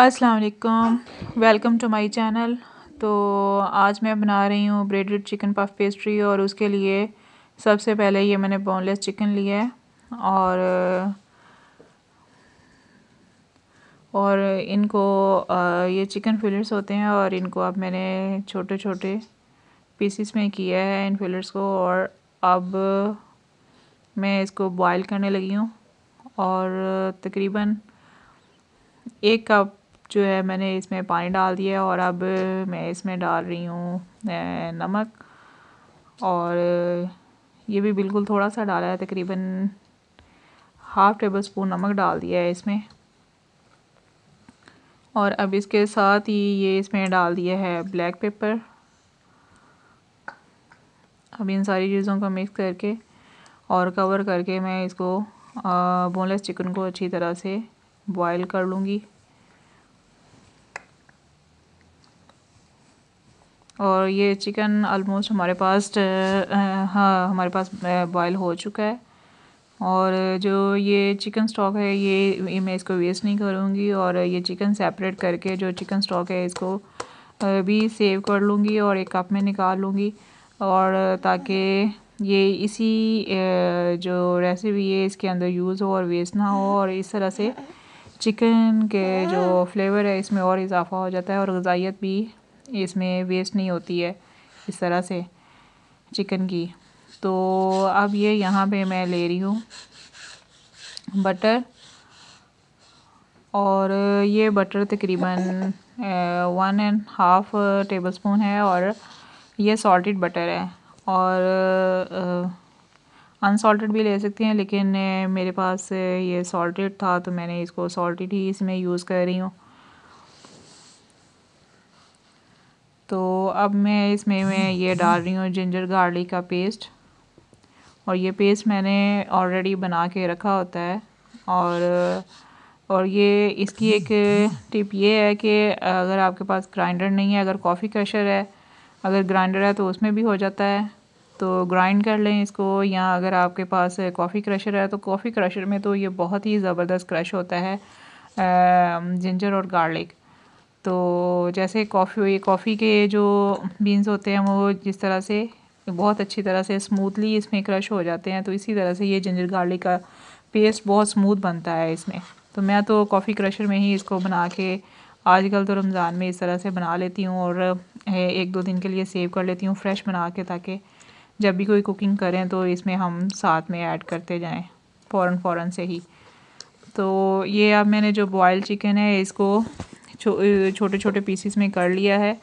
अस्सलाम वालेकुम welcome to my channel तो आज मैं बना रही हूँ ब्रेडेड चिकन पफ पेस्ट्री और उसके लिए सबसे पहले ये मैंने बोनलेस चिकन लिया है और और इनको ये चिकन फिलर्स होते हैं और इनको अब मैंने छोटे छोटे पीसीस में किया है इन फिलर्स को और अब मैं इसको बॉईल करने लगी हूँ और तकरीबन एक कप जो है मैंने इसमें पानी डाल दिया और अब मैं इसमें डाल रही हूँ नमक और ये भी बिल्कुल थोड़ा सा डाला है तकरीबन हाफ़ टेबल स्पून नमक डाल दिया है इसमें और अब इसके साथ ही ये इसमें डाल दिया है ब्लैक पेपर अब इन सारी चीज़ों को मिक्स करके और कवर करके मैं इसको बोनलेस चिकन को अच्छी तरह से बॉईल कर लूँगी और ये चिकन ऑलमोस्ट हमारे पास हाँ हमारे पास बॉयल हो चुका है और जो ये चिकन स्टॉक है ये मैं इसको वेस्ट नहीं करूँगी और ये चिकन सेपरेट करके जो चिकन स्टॉक है इसको भी सेव कर लूँगी और एक कप में निकाल लूँगी और ताकि ये इसी जो रेसिपी है इसके अंदर यूज़ हो और वेस्ट ना हो और इस तरह से चिकन के जो फ्लेवर है इसमें और इजाफा हो जाता है और गजाइत भी इसमें वेस्ट नहीं होती है इस तरह से चिकन की तो अब ये यहाँ पे मैं ले रही हूँ बटर और ये बटर तकरीबन one and half tablespoon है और ये सॉल्टेड बटर है और अनसॉल्टेड भी ले सकते हैं लेकिन मेरे पास ये सॉल्टेड था तो मैंने इसको सॉल्टेड ही इसमें यूज़ कर रही हूँ तो अब मैं इसमें मैं ये डाल रही हूँ जिंजर गार्लिक का पेस्ट और ये पेस्ट मैंने ऑलरेडी बना के रखा होता है और और ये इसकी एक टिप ये है कि अगर आपके पास ग्राइंडर नहीं है अगर कॉफ़ी क्रशर है अगर ग्राइंडर है तो उसमें भी हो जाता है तो ग्राइंड कर लें इसको या अगर आपके पास कॉफ़ी क्रशर है तो कॉफ़ी क्रशर में तो ये बहुत ही ज़बरदस्त क्रश होता है जिंजर और गार्लिक तो जैसे कॉफ़ी हुई कॉफ़ी के जो बीन्स होते हैं वो जिस तरह से बहुत अच्छी तरह से स्मूथली इसमें क्रश हो जाते हैं तो इसी तरह से ये जिंजर गार्लिक का पेस्ट बहुत स्मूथ बनता है इसमें तो मैं तो कॉफ़ी क्रशर में ही इसको बना के आजकल तो रमज़ान में इस तरह से बना लेती हूँ और एक दो दिन के लिए सेव कर लेती हूँ फ्रेश बना के ताकि जब भी कोई कुकिंग करें तो इसमें हम साथ में ऐड करते जाएँ फ़ौर फ़ौर से ही तो ये अब मैंने जो बॉयल चिकन है इसको छोटे छोटे पीसीस में कर लिया है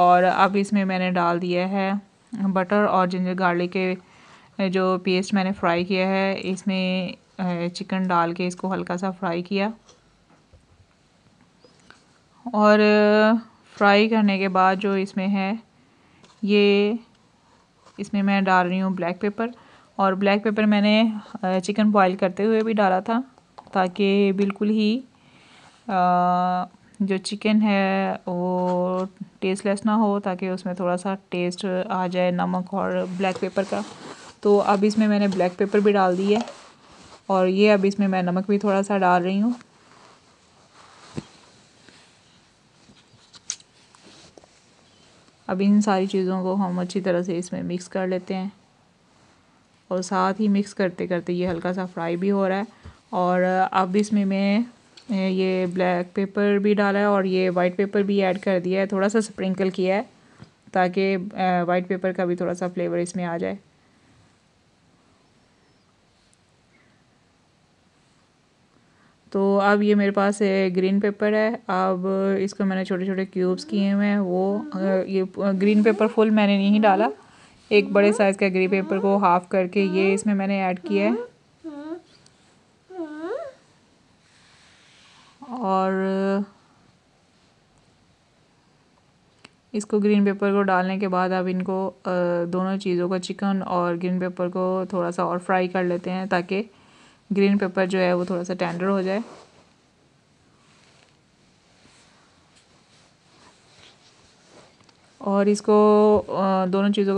और अब इसमें मैंने डाल दिया है बटर और जिंजर गार्लिक के जो पेस्ट मैंने फ्राई किया है इसमें चिकन डाल के इसको हल्का सा फ्राई किया और फ्राई करने के बाद जो इसमें है ये इसमें मैं डाल रही हूँ ब्लैक पेपर और ब्लैक पेपर मैंने चिकन बॉईल करते हुए भी डाला था ताकि बिल्कुल ही आ, जो चिकन है वो टेस्टलेस ना हो ताकि उसमें थोड़ा सा टेस्ट आ जाए नमक और ब्लैक पेपर का तो अब इसमें मैंने ब्लैक पेपर भी डाल दी है और ये अब इसमें मैं नमक भी थोड़ा सा डाल रही हूँ अब इन सारी चीज़ों को हम अच्छी तरह से इसमें मिक्स कर लेते हैं और साथ ही मिक्स करते करते ये हल्का सा फ्राई भी हो रहा है और अब इसमें मैं ये ब्लैक पेपर भी डाला है और ये वाइट पेपर भी ऐड कर दिया है थोड़ा सा स्प्रिंकल किया है ताकि वाइट पेपर का भी थोड़ा सा फ्लेवर इसमें आ जाए तो अब ये मेरे पास ग्रीन पेपर है अब इसको मैंने छोटे छोटे क्यूब्स किए हुए हैं वो ये ग्रीन पेपर फुल मैंने नहीं डाला एक बड़े साइज़ का ग्रीन पेपर को हाफ़ करके ये इसमें मैंने ऐड किया है और इसको ग्रीन पेपर को डालने के बाद अब इनको दोनों चीज़ों को चिकन और ग्रीन पेपर को थोड़ा सा और फ्राई कर लेते हैं ताकि ग्रीन पेपर जो है वो थोड़ा सा टेंडर हो जाए और इसको दोनों चीज़ों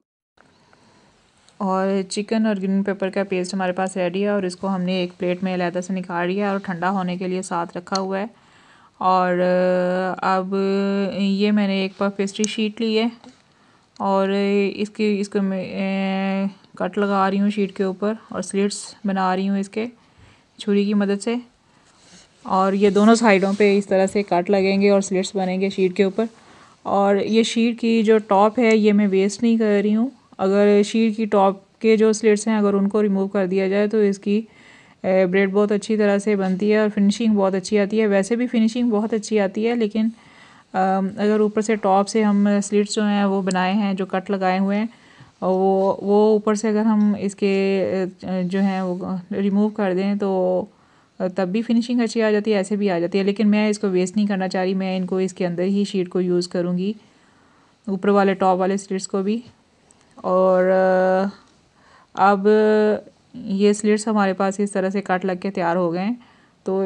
और चिकन और ग्रीन पेपर का पेस्ट हमारे पास रेडी है और इसको हमने एक प्लेट में अलहदा से निकाल लिया और ठंडा होने के लिए साथ रखा हुआ है और अब ये मैंने एक पर पेस्ट्री शीट ली है और इसकी इसको मैं कट लगा रही हूँ शीट के ऊपर और स्लिट्स बना रही हूँ इसके छुरी की मदद से और ये दोनों साइडों पे इस तरह से कट लगेंगे और स्लिट्स बनेंगे शीट के ऊपर और ये शीट की जो टॉप है ये मैं वेस्ट नहीं कर रही हूँ अगर शीर की टॉप के जो स्लेट्स हैं अगर उनको रिमूव कर दिया जाए तो इसकी ब्रेड बहुत अच्छी तरह से बनती है और फिनिशिंग बहुत अच्छी आती है वैसे भी फिनिशिंग बहुत अच्छी आती है लेकिन अगर ऊपर से टॉप से हम स्लिट्स जो हैं वो बनाए हैं जो कट लगाए हुए हैं और वो वो ऊपर से अगर हम इसके जो हैं वो रिमूव कर दें तो तब भी फिनिशिंग अच्छी आ जाती है ऐसे भी आ जाती है लेकिन मैं इसको वेस्ट नहीं करना चाह रही मैं इनको इसके अंदर ही शीट को यूज़ करूँगी ऊपर वाले टॉप वाले स्लिट्स को भी और अब ये स्लिट्स हमारे पास इस तरह से कट लग के तैयार हो गए हैं तो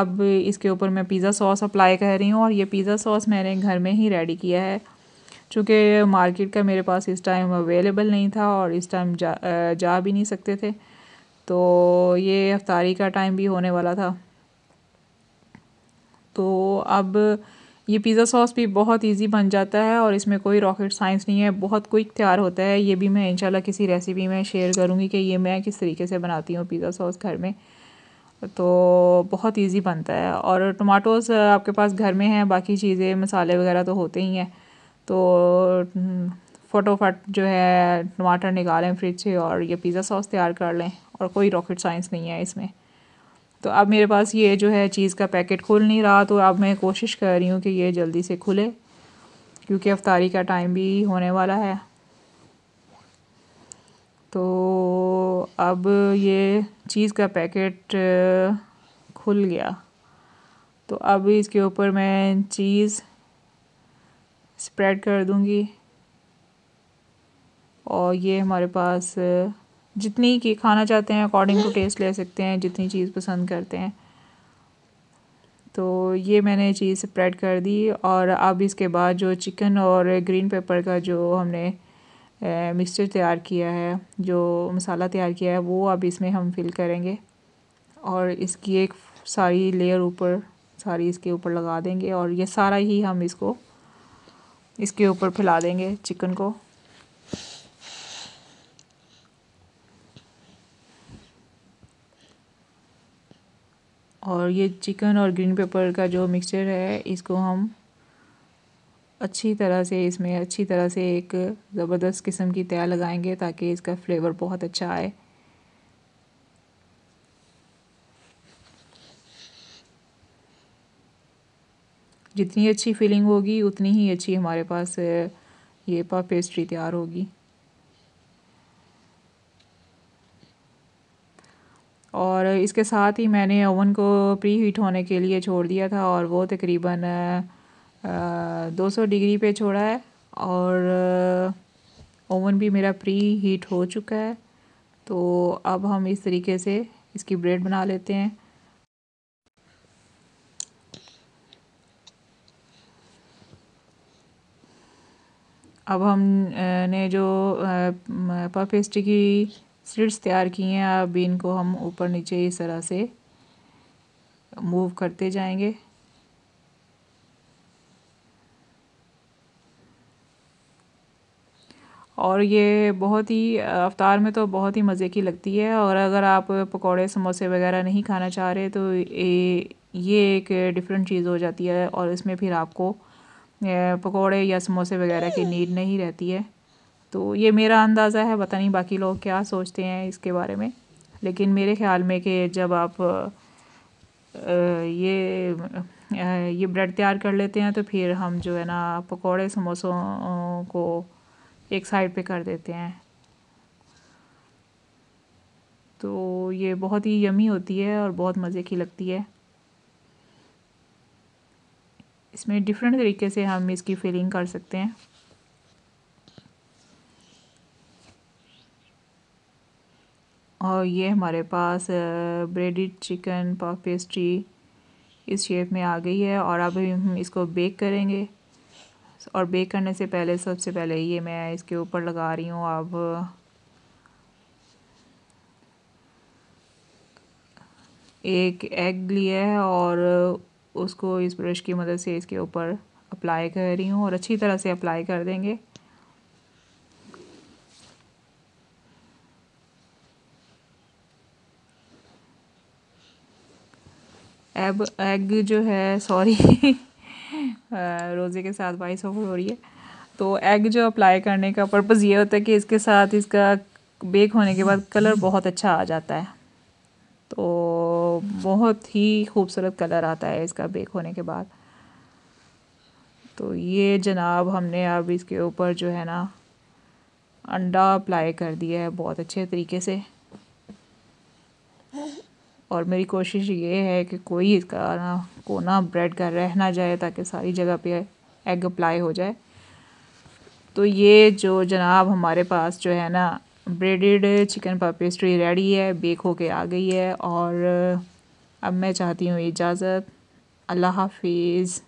अब इसके ऊपर मैं पिज़्ज़ा सॉस अप्लाई कर रही हूँ और ये पिज़्ज़ा सॉस मैंने घर में ही रेडी किया है चूँकि मार्केट का मेरे पास इस टाइम अवेलेबल नहीं था और इस टाइम जा जा भी नहीं सकते थे तो ये अफ्तारी का टाइम भी होने वाला था तो अब ये पिज़्ज़ा सॉस भी बहुत इजी बन जाता है और इसमें कोई रॉकेट साइंस नहीं है बहुत क्विक तैयार होता है ये भी मैं इंशाल्लाह किसी रेसिपी में शेयर करूँगी कि ये मैं किस तरीके से बनाती हूँ पिज़्ज़ा सॉस घर में तो बहुत इजी बनता है और टमाटोज़ आपके पास घर में हैं बाकी चीज़ें मसाले वगैरह तो होते ही हैं तो हम्म, फटोफट जो है टमाटर निकालें फ्रिज से और ये पिज़्ज़ा सॉस तैयार कर लें और कोई रॉकेट साइंस नहीं है इसमें तो अब मेरे पास ये जो है चीज़ का पैकेट खुल नहीं रहा तो अब मैं कोशिश कर रही हूँ कि ये जल्दी से खुले क्योंकि अफ्तारी का टाइम भी होने वाला है तो अब ये चीज़ का पैकेट खुल गया तो अब इसके ऊपर मैं चीज़ स्प्रेड कर दूँगी और ये हमारे पास जितनी की खाना चाहते हैं अकॉर्डिंग टू टेस्ट ले सकते हैं जितनी चीज़ पसंद करते हैं तो ये मैंने चीज़ स्प्रेड कर दी और अब इसके बाद जो चिकन और ग्रीन पेपर का जो हमने मिक्सचर तैयार किया है जो मसाला तैयार किया है वो अब इसमें हम फिल करेंगे और इसकी एक सारी लेयर ऊपर सारी इसके ऊपर लगा देंगे और ये सारा ही हम इसको इसके ऊपर फैला देंगे चिकन को और ये चिकन और ग्रीन पेपर का जो मिक्सचर है इसको हम अच्छी तरह से इसमें अच्छी तरह से एक ज़बरदस्त किस्म की तय लगाएंगे ताकि इसका फ्लेवर बहुत अच्छा आए जितनी अच्छी फीलिंग होगी उतनी ही अच्छी हमारे पास ये पा पेस्ट्री तैयार होगी और इसके साथ ही मैंने ओवन को प्री हीट होने के लिए छोड़ दिया था और वो तकरीबन दो सौ डिग्री पे छोड़ा है और ओवन भी मेरा प्री हीट हो चुका है तो अब हम इस तरीके से इसकी ब्रेड बना लेते हैं अब हमने जो पफ पेस्ट्री की स्लिट्स तैयार किए हैं अब इनको हम ऊपर नीचे इस तरह से मूव करते जाएंगे और ये बहुत ही अवतार में तो बहुत ही मज़े की लगती है और अगर आप पकोड़े समोसे वगैरह नहीं खाना चाह रहे तो ये एक डिफरेंट चीज़ हो जाती है और इसमें फिर आपको पकोड़े या समोसे वगैरह की hmm. नीड नहीं रहती है तो ये मेरा अंदाज़ा है पता नहीं बाकी लोग क्या सोचते हैं इसके बारे में लेकिन मेरे ख्याल में कि जब आप ये ये ब्रेड तैयार कर लेते हैं तो फिर हम जो है ना पकोड़े समोसों को एक साइड पे कर देते हैं तो ये बहुत ही यमी होती है और बहुत मज़े की लगती है इसमें डिफरेंट तरीके से हम इसकी फीलिंग कर सकते हैं और ये हमारे पास ब्रेडिड चिकन पफ पेस्ट्री इस शेप में आ गई है और अब हम इसको बेक करेंगे और बेक करने से पहले सबसे पहले ये मैं इसके ऊपर लगा रही हूँ अब एक एग लिया है और उसको इस ब्रश की मदद से इसके ऊपर अप्लाई कर रही हूँ और अच्छी तरह से अप्लाई कर देंगे एब एग जो है सॉरी रोज़े के साथ वाइस ओवर हो रही है तो एग जो अप्लाई करने का पर्पज़ ये होता है कि इसके साथ इसका बेक होने के बाद कलर बहुत अच्छा आ जाता है तो बहुत ही खूबसूरत कलर आता है इसका बेक होने के बाद तो ये जनाब हमने अब इसके ऊपर जो है ना अंडा अप्लाई कर दिया है बहुत अच्छे तरीके से और मेरी कोशिश ये है कि कोई इसका ना कोना ब्रेड का रह ना जाए ताकि सारी जगह पे एग अप्लाई हो जाए तो ये जो जनाब हमारे पास जो है ना ब्रेडेड चिकन पेस्ट्री रेडी है बेक हो के आ गई है और अब मैं चाहती हूँ इजाज़त अल्लाह हाफिज़